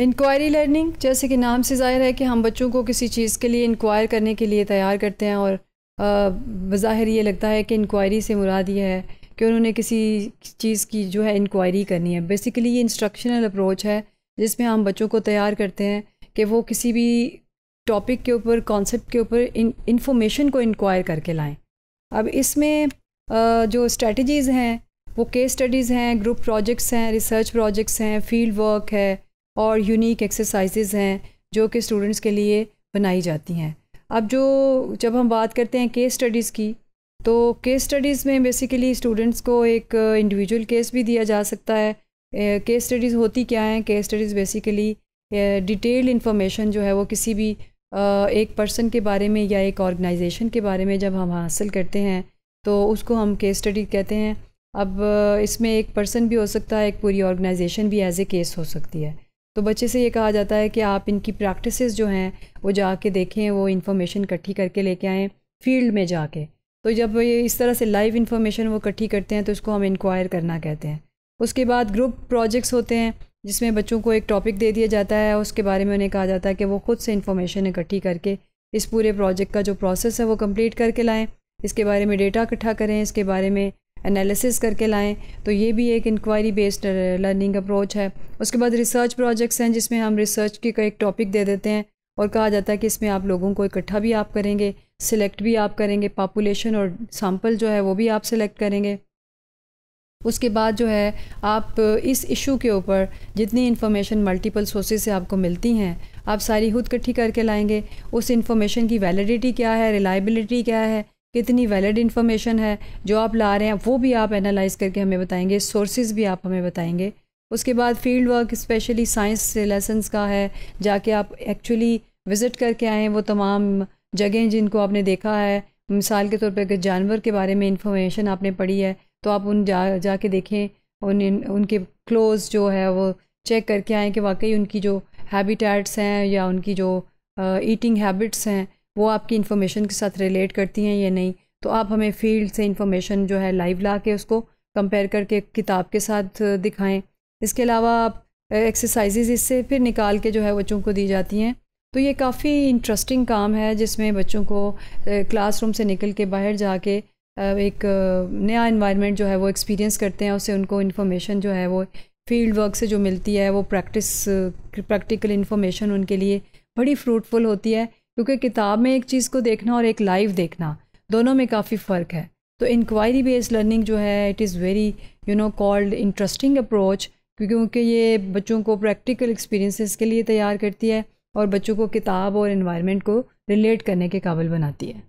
inquiry learning जैसे कि नाम से ज़ाहिर है कि हम बच्चों को किसी चीज़ के लिए इंक्वायर करने के लिए तैयार करते हैं और बज़ाहिर ये लगता है कि इंक्वायरी से मुराद ये है कि उन्होंने किसी चीज़ की जो है इंक्वायरी करनी है बेसिकली ये इंस्ट्रक्शनल अप्रोच है जिसमें हम बच्चों को तैयार करते हैं कि वो किसी भी टॉपिक के ऊपर कॉन्सेप्ट के ऊपर इंफॉर्मेशन इन्फॉर्मेशन को इंक्वायर करके लाएं अब इसमें जो स्ट्रेटजीज़ हैं वो केस स्टडीज़ हैं ग्रुप प्रोजेक्ट्स हैं रिसर्च प्रोजेक्ट्स हैं फील्ड वर्क है और यूनिक एक्सरसाइजेज़ हैं जो कि स्टूडेंट्स के लिए बनाई जाती हैं अब जो जब हम बात करते हैं केस स्टडीज़ की तो केस स्टडीज़ में बेसिकली स्टूडेंट्स को एक इंडिविजुअल केस भी दिया जा सकता है केस स्टडीज़ होती क्या हैं case studies basically detailed information जो है वो किसी भी एक पर्सन के बारे में या एक ऑर्गेनाइजेशन के बारे में जब हम हासिल करते हैं तो उसको हम केस स्टडी कहते हैं अब इसमें एक पर्सन भी हो सकता है एक पूरी ऑर्गेनाइजेशन भी एज ए केस हो सकती है तो बच्चे से ये कहा जाता है कि आप इनकी प्रैक्टिस जो हैं वो जाके देखें वो इन्फॉर्मेशन इकट्ठी करके लेके आएँ फील्ड में जाके तो जब ये इस तरह से लाइव इन्फॉर्मेशन वो इकट्ठी करते हैं तो उसको हम इंक्वायर करना कहते हैं उसके बाद ग्रुप प्रोजेक्ट्स होते हैं जिसमें बच्चों को एक टॉपिक दे दिया जाता है उसके बारे में उन्हें कहा जाता है कि वो खुद से इन्फॉर्मेशन इकट्ठी करके इस पूरे प्रोजेक्ट का जो प्रोसेस है वो कम्प्लीट करके लाएँ इसके बारे में डेटा इकट्ठा करें इसके बारे में एनालिसिस करके लाएं तो ये भी एक इंक्वायरी बेस्ड लर्निंग अप्रोच है उसके बाद रिसर्च प्रोजेक्ट्स हैं जिसमें हम रिसर्च के एक टॉपिक दे देते हैं और कहा जाता है कि इसमें आप लोगों को इकट्ठा भी आप करेंगे सिलेक्ट भी आप करेंगे पॉपुलेशन और सैम्पल जो है वो भी आप सिलेक्ट करेंगे उसके बाद जो है आप इस इशू के ऊपर जितनी इन्फॉर्मेशन मल्टीपल सोर्सेज से आपको मिलती हैं आप सारी खुद इकट्ठी करके लाएंगे उस इन्फॉर्मेशन की वैलिडिटी क्या है रिलायबिलिटी क्या है कितनी वैलिड इन्फॉर्मेशन है जो आप ला रहे हैं वो भी आप एनालाइज करके हमें बताएंगे सोर्सेज भी आप हमें बताएंगे उसके बाद field work specially science lessons का है जाके आप एक्चुअली विज़िट करके आएँ वो तमाम जगह जिनको आपने देखा है मिसाल के तौर पर अगर जानवर के बारे में इन्फॉर्मेशन आपने पढ़ी है तो आप उन जा जाके देखें उन उनके क्लोज जो है वो चेक करके आएँ कि वाकई उनकी जो हैबिटेट्स हैं या उनकी जो ईटिंग हैबिट्स हैं वो आपकी इन्फॉर्मेशन के साथ रिलेट करती हैं या नहीं तो आप हमें फील्ड से इन्फॉर्मेशन जो है लाइव ला के उसको कंपेयर करके किताब के साथ दिखाएं इसके अलावा आप एक्सरसाइजेज इससे फिर निकाल के जो है बच्चों को दी जाती हैं तो ये काफ़ी इंटरेस्टिंग काम है जिसमें बच्चों को क्लासरूम से निकल के बाहर जाके एक नया इन्वायरमेंट जो है वो एक्सपीरियंस करते हैं उससे उनको इन्फॉर्मेशन जो है वो फील्ड वर्क से जो मिलती है वो प्रैक्टिस प्रैक्टिकल इन्फॉर्मेशन उनके लिए बड़ी फ्रूटफुल होती है क्योंकि किताब में एक चीज़ को देखना और एक लाइव देखना दोनों में काफ़ी फ़र्क है तो इंक्वायरी बेस्ड लर्निंग जो है it is very you know called interesting approach क्योंकि ये बच्चों को प्रैक्टिकल एक्सपीरियंसेस के लिए तैयार करती है और बच्चों को किताब और इन्वायरमेंट को रिलेट करने के काबिल बनाती है